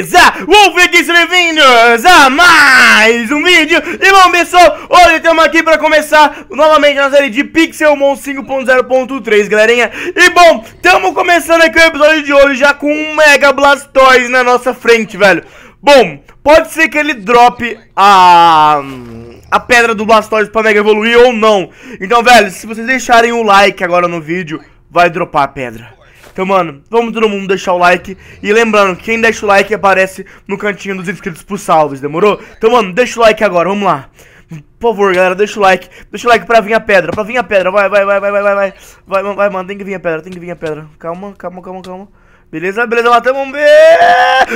beleza? Wolfix, bem-vindos a mais um vídeo E bom pessoal, hoje estamos aqui para começar novamente na série de Pixelmon 5.0.3, galerinha E bom, estamos começando aqui o episódio de hoje já com um Mega Blastoise na nossa frente, velho Bom, pode ser que ele drope a a pedra do Blastoise pra Mega evoluir ou não. Então, velho, se vocês deixarem o like agora no vídeo, vai dropar a pedra. Então, mano, vamos todo mundo deixar o like. E lembrando, quem deixa o like aparece no cantinho dos inscritos por salvos, demorou? Então, mano, deixa o like agora, vamos lá. Por favor, galera, deixa o like. Deixa o like pra vir a pedra, pra vir a pedra. Vai, vai, vai, vai, vai, vai. Vai, vai, vai mano, tem que vir a pedra, tem que vir a pedra. Calma, calma, calma, calma. Beleza, beleza, matamos um B.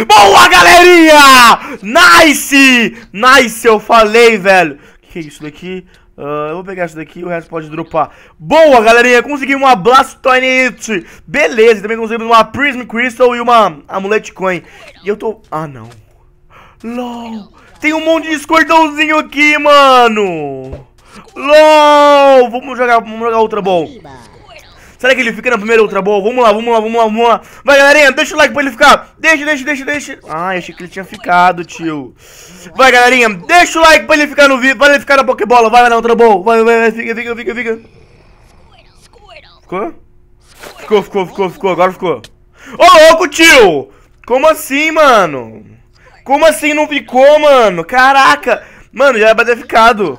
Boa, galerinha! Nice! Nice, eu falei, velho. Que, que é isso daqui? Uh, eu vou pegar isso daqui e o resto pode dropar. Boa, galerinha! Conseguimos uma Blastonite! Beleza, também conseguimos uma Prism Crystal e uma Amulet Coin. E eu tô... Ah, não. LOL! Tem um monte de escordãozinho aqui, mano! LOL! Vamos jogar, vamos jogar outra bom. Será que ele fica na primeira Ultra Ball? Vamos lá, vamos lá, vamos lá, vamos lá. Vai, galerinha, deixa o like pra ele ficar. Deixa, deixa, deixa, deixa. Ah, achei que ele tinha ficado, tio. Vai, galerinha, deixa o like pra ele ficar no vídeo, pra ele ficar na Pokébola. Vai lá na Ultra Ball. Vai, vai, vai, fica, fica, fica, fica. Ficou? Ficou, ficou, ficou, ficou, agora ficou. Ô, louco, tio! Como assim, mano? Como assim não ficou, mano? Caraca! Mano, já vai ter ficado.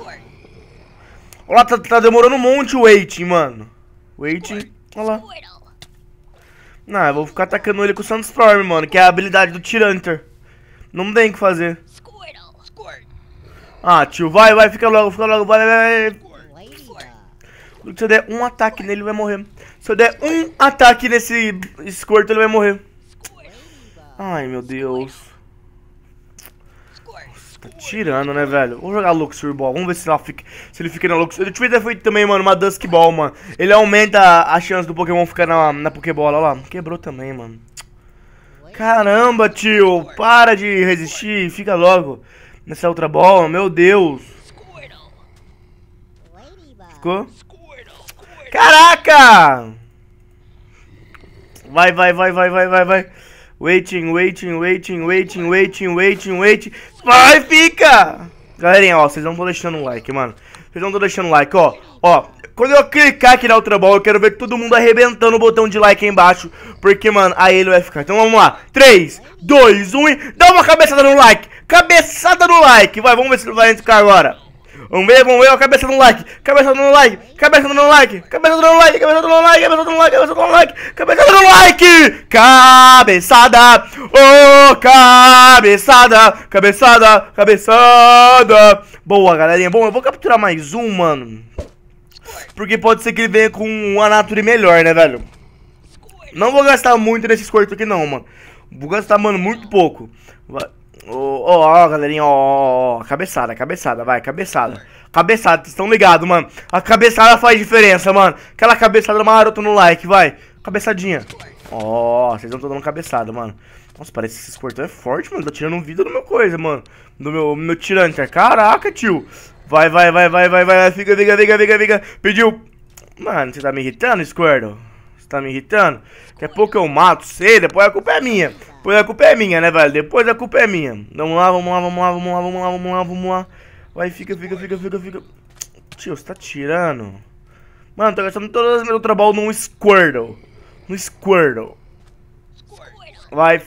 Olha lá, tá, tá demorando um monte o waiting, mano. Waiting. Olha lá. Não, eu vou ficar atacando ele com o Sandstorm, mano, que é a habilidade do Tiranter. Não tem o que fazer. Ah, tio, vai, vai, fica logo, fica logo, vai, vai, vai. Se eu der um ataque nele, ele vai morrer. Se eu der um ataque nesse Squirtle, ele vai morrer. Ai, meu Deus. Tá tirando, né, velho? Vamos jogar Luxury Ball. Vamos ver se, ela fica, se ele fica na Luxury. Eu tive defeito feito também, mano, uma Dusk Ball, mano. Ele aumenta a chance do Pokémon ficar na, na Pokébola. Olha lá, quebrou também, mano. Caramba, tio. Para de resistir. Fica logo nessa outra bola. Meu Deus. Ficou? Caraca! Vai, vai, vai, vai, vai, vai, vai. Waiting, waiting, waiting, waiting, waiting, waiting, waiting. Vai, fica! Galerinha, ó, vocês não estão deixando um like, mano. Vocês não estão deixando um like, ó. Ó, quando eu clicar aqui na outra bola, eu quero ver todo mundo arrebentando o botão de like aí embaixo. Porque, mano, aí ele vai ficar. Então vamos lá. 3, 2, 1 e... Dá uma cabeçada no like! Cabeçada no like! Vai, vamos ver se ele vai entrar agora. Um meio, um meio, cabeça no like, cabeça no like, cabeça no like, cabeça no like, cabeça no like, cabeça no like, cabeça no like, cabeça no like, cabeçada, ô cabeçada, cabeçada, cabeçada. Boa, galerinha. Bom, eu vou capturar mais um, mano. Porque pode ser que ele venha com uma nature melhor, né, velho? Não vou gastar muito nesse escorto aqui, não, mano. Vou gastar, mano, muito pouco. Vai. Ó, oh, ó, oh, galerinha, ó, oh, cabeçada, cabeçada, vai, cabeçada. Cabeçada, vocês estão ligados, mano. A cabeçada faz diferença, mano. Aquela cabeçada maroto no like, vai. Cabeçadinha. Ó, vocês não estão dando cabeçada, mano. Nossa, parece que esse portão é forte, mano. Tá tirando vida do meu coisa, mano. Do meu, meu tirante. Caraca, tio. Vai, vai, vai, vai, vai, vai. Fica, fica, fica, fica, fica. Pediu. Mano, você tá me irritando, Squirtle? Tá me irritando? Daqui a pouco eu mato você, depois a culpa é minha. Depois a culpa é minha, né, velho? Depois a culpa é minha. Vamos lá, vamos lá, vamos lá, vamos lá, vamos lá, vamos lá, vamos lá. Vai, fica, fica, fica, fica, fica. Tio, você tá tirando? Mano, tô tá gastando todo o meu trabalho num Squirtle. No Squirtle. Vai.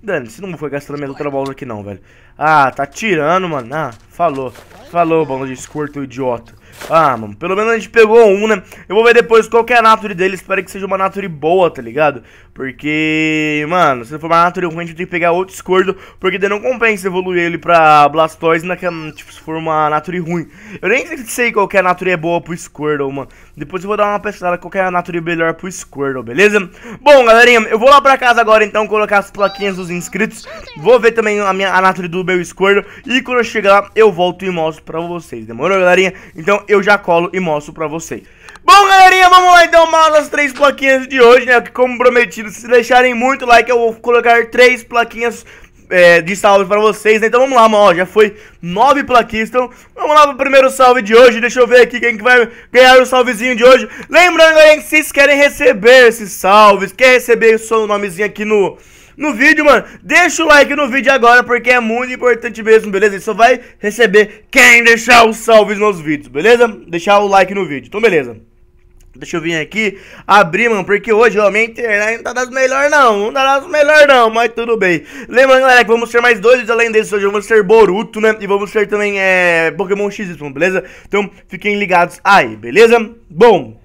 Dani, se não foi gastando meu trabalho aqui não, velho. Ah, tá tirando, mano. Ah, falou. Falou, bando de Squirtle idiota. Ah, mano, pelo menos a gente pegou um, né? Eu vou ver depois qual que é a nature dele. Espero que seja uma nature boa, tá ligado? Porque, mano, se for uma nature ruim, a gente tem que pegar outro escordo. Porque daí não compensa evoluir ele pra Blastoise, na, né, é, tipo, se for uma nature ruim. Eu nem sei qual que é a nature é boa pro Squirtle, mano. Depois eu vou dar uma pesquisada qual é a natureza melhor pro Squirtle, beleza? Bom, galerinha, eu vou lá pra casa agora então colocar as plaquinhas dos inscritos. Vou ver também a, minha, a natureza do meu Squirtle. E quando eu chegar lá, eu volto e mostro pra vocês. Demorou, galerinha? Então eu já colo e mostro pra vocês. Bom, galerinha, vamos lá então mais as três plaquinhas de hoje, né? como prometido, se deixarem muito like, eu vou colocar três plaquinhas é, de salve pra vocês, né? Então vamos lá, mano, ó, já foi nove plaquistas. Então, vamos lá pro primeiro salve de hoje. Deixa eu ver aqui quem que vai ganhar o salvezinho de hoje. Lembrando, aí que vocês querem receber esses salves, quer receber o seu nomezinho aqui no no vídeo, mano. Deixa o like no vídeo agora, porque é muito importante mesmo, beleza? E só vai receber quem deixar os salves nos vídeos, beleza? Deixar o like no vídeo. Então, beleza. Deixa eu vir aqui abrir, mano, porque hoje, ó, minha internet não tá das melhores, não. Não tá das melhores, não, mas tudo bem. Lembrando, galera, que vamos ter mais dois vídeos além desse hoje. Vamos ter Boruto, né? E vamos ter também é, Pokémon XY, beleza? Então, fiquem ligados aí, beleza? Bom,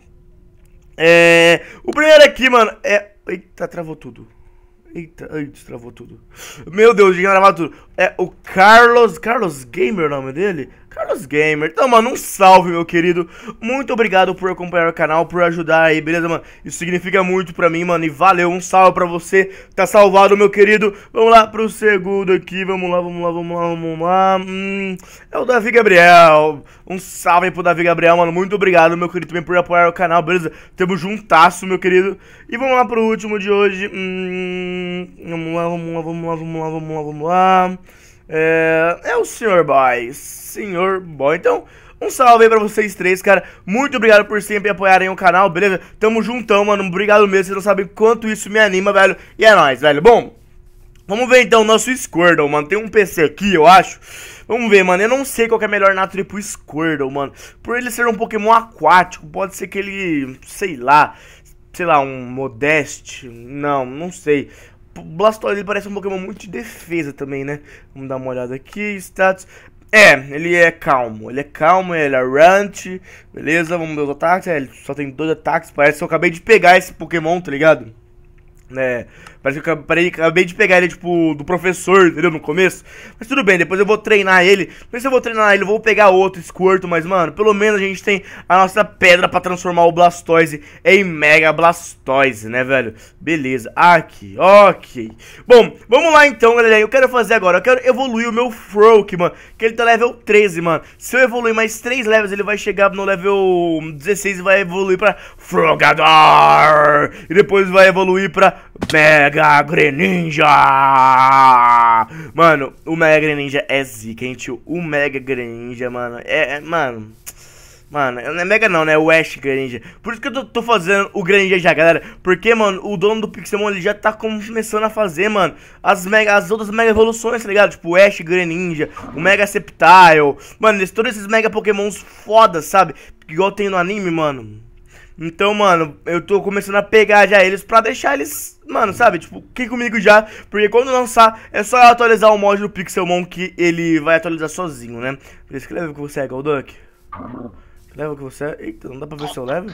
é, o primeiro aqui, mano, é... Eita, travou tudo. Eita, travou tudo. Meu Deus, tinha gravado tudo. É o Carlos. Carlos Gamer, o nome dele? Carlos Gamer. Então, mano, um salve, meu querido. Muito obrigado por acompanhar o canal, por ajudar aí, beleza, mano? Isso significa muito pra mim, mano. E valeu, um salve pra você. Tá salvado, meu querido. Vamos lá pro segundo aqui. Vamos lá, vamos lá, vamos lá, vamos lá. Hum, é o Davi Gabriel. Um salve pro Davi Gabriel, mano. Muito obrigado, meu querido, também por apoiar o canal, beleza? Temos juntasso, meu querido. E vamos lá pro último de hoje. Hum, vamos lá, vamos lá, vamos lá, vamos lá, vamos lá, vamos lá. É, é o Sr. Boy. Sr. Boy. Então, um salve aí pra vocês três, cara. Muito obrigado por sempre apoiarem o canal, beleza? Tamo juntão, mano. Obrigado mesmo. Vocês não sabem quanto isso me anima, velho. E é nóis, velho. Bom, vamos ver então o nosso Squirtle, mano. Tem um PC aqui, eu acho. Vamos ver, mano. Eu não sei qual é melhor na tribo Squirtle, mano. Por ele ser um Pokémon aquático, pode ser que ele. Sei lá. Sei lá, um Modeste. Não, não sei. Blastoise ele parece um Pokémon muito de defesa também, né? Vamos dar uma olhada aqui, status. É, ele é calmo, ele é calmo, ele é runt, beleza? Vamos ver os ataques, é, ele só tem dois ataques, parece que eu acabei de pegar esse Pokémon, tá ligado? Né? Parece que eu acabei de pegar ele, tipo, do professor, entendeu? No começo. Mas tudo bem, depois eu vou treinar ele. Mas se eu vou treinar ele, eu vou pegar outro Squirtle, mas, mano, pelo menos a gente tem a nossa pedra pra transformar o Blastoise em Mega Blastoise, né, velho? Beleza, aqui, ok. Bom, vamos lá então, galera. Eu quero fazer agora, eu quero evoluir o meu Froak, mano, que ele tá level 13, mano. Se eu evoluir mais 3 levels, ele vai chegar no level 16 e vai evoluir pra Frogador. E depois vai evoluir pra Mega Greninja! Mano, o Mega Greninja é zica, gente. O Mega Greninja, mano, é, é mano... Mano, não é Mega não, né? O Ash Greninja. Por isso que eu tô, tô, fazendo o Greninja já, galera. Porque, mano, o dono do Pixelmon, ele já tá começando a fazer, mano, as, mega, as outras Mega Evoluções, tá ligado? Tipo, o Ash Greninja, o Mega Sceptile. Mano, eles, todos esses Mega Pokémons foda, sabe? Igual tem no anime, mano. Então, mano, eu tô começando a pegar já eles pra deixar eles, mano, sabe? Tipo, que comigo já. Porque quando lançar, é só atualizar o mod do Pixelmon que ele vai atualizar sozinho, né? Por isso que leva que você é, Golduck. Leva que você é. Eita, não dá pra ver se eu levo?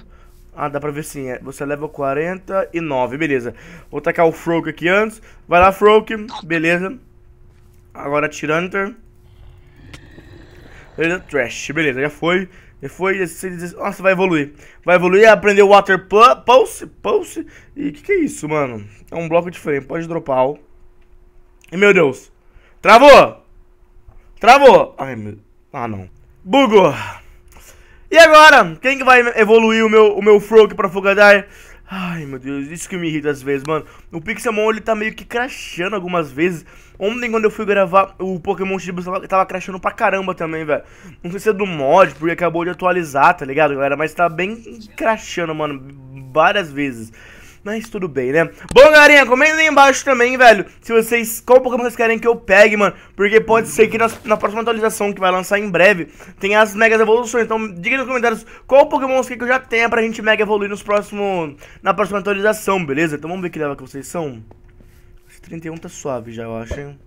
Ah, dá pra ver sim. É. Você leva 49, beleza. Vou tacar o Froak aqui antes. Vai lá, Froak. Beleza. Agora Tiranter. Beleza, Trash. Beleza, já foi e você esse nossa, vai evoluir. Vai evoluir, aprender Water Pulse, Pulse. E o que, que é isso, mano? É um bloco diferente, pode dropar. E meu Deus. Travou! Travou! Ai, meu... Ah, não. Bugou! E agora, quem que vai evoluir o meu, o meu Frog pra Fugadai? Ai, meu Deus, isso que me irrita às vezes, mano. O Pixelmon, ele tá meio que crashando algumas vezes. Ontem, quando eu fui gravar, o Pokémon Shibu tava crashando pra caramba também, velho. Não sei se é do mod, porque acabou de atualizar, tá ligado, galera? Mas tá bem crashando, mano, várias vezes. Mas tudo bem, né? Bom, galerinha, comenta aí embaixo também, velho, se vocês, qual Pokémon vocês querem que eu pegue, mano. Porque pode ser que nas, na próxima atualização, que vai lançar em breve, tenha as Megas Evoluções. Então, diga nos comentários qual Pokémon você quer que eu já tenha pra gente Mega Evoluir nos próximo na próxima atualização, beleza? Então vamos ver que leva que vocês são. Esse 31 tá suave já, eu acho, hein?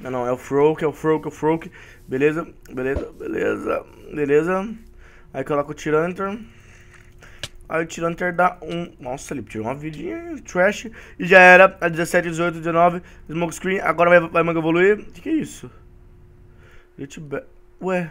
Não, não, é o Froke, é o Froke, é o Froke. Beleza, beleza, beleza, beleza. Aí coloca o Tyranitar. Aí o Tiranter dá um. Nossa, ele tirou uma vidinha. Trash. E já era. A 17, 18, 19. Smoke Screen. Agora vai, vai manga evoluir. O que, que, é isso? Ué. Olha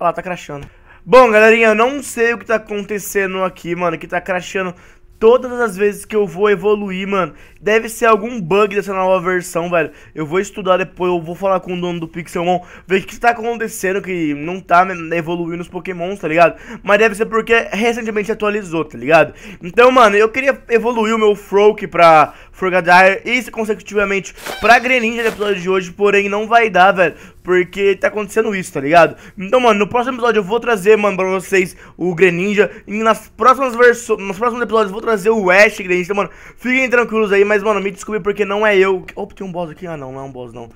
lá, tá crashando. Bom, galerinha, eu não sei o que tá acontecendo aqui, mano. Que tá crashando todas as vezes que eu vou evoluir, mano. Deve ser algum bug dessa nova versão, velho. Eu vou estudar depois, eu vou falar com o dono do Pixelmon, ver o que está acontecendo, que não tá né, evoluindo os Pokémons, tá ligado? Mas deve ser porque recentemente atualizou, tá ligado? Então, mano, eu queria evoluir o meu Froak pra Forgadire e consecutivamente pra Greninja no episódio de hoje, porém não vai dar, velho, porque tá acontecendo isso, tá ligado? Então, mano, no próximo episódio eu vou trazer, mano, pra vocês o Greninja e nas próximas versões, nos próximos episódios eu vou trazer o Ash Greninja, então, mano, fiquem tranquilos aí, mas, mano, me desculpe porque não é eu... Opa, tem um boss aqui? Ah, não, não é um boss, não.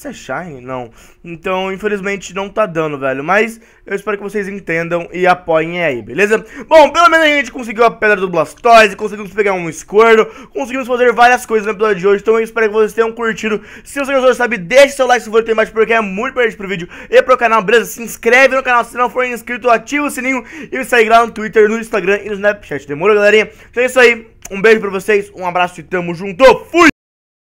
Isso é Shine? Não. Então, infelizmente, não tá dando, velho. Mas eu espero que vocês entendam e apoiem aí, beleza? Bom, pelo menos a gente conseguiu a pedra do Blastoise, conseguimos pegar um Squirtle, conseguimos fazer várias coisas no episódio de hoje. Então eu espero que vocês tenham curtido. Se você gostou, sabe, deixe seu like se for tem mais, porque é muito importante pro vídeo e pro canal, beleza? Se inscreve no canal se não for inscrito, ativa o sininho e me segue lá no Twitter, no Instagram e no Snapchat. Demorou, galerinha? Então é isso aí. Um beijo pra vocês, um abraço e tamo junto. Fui!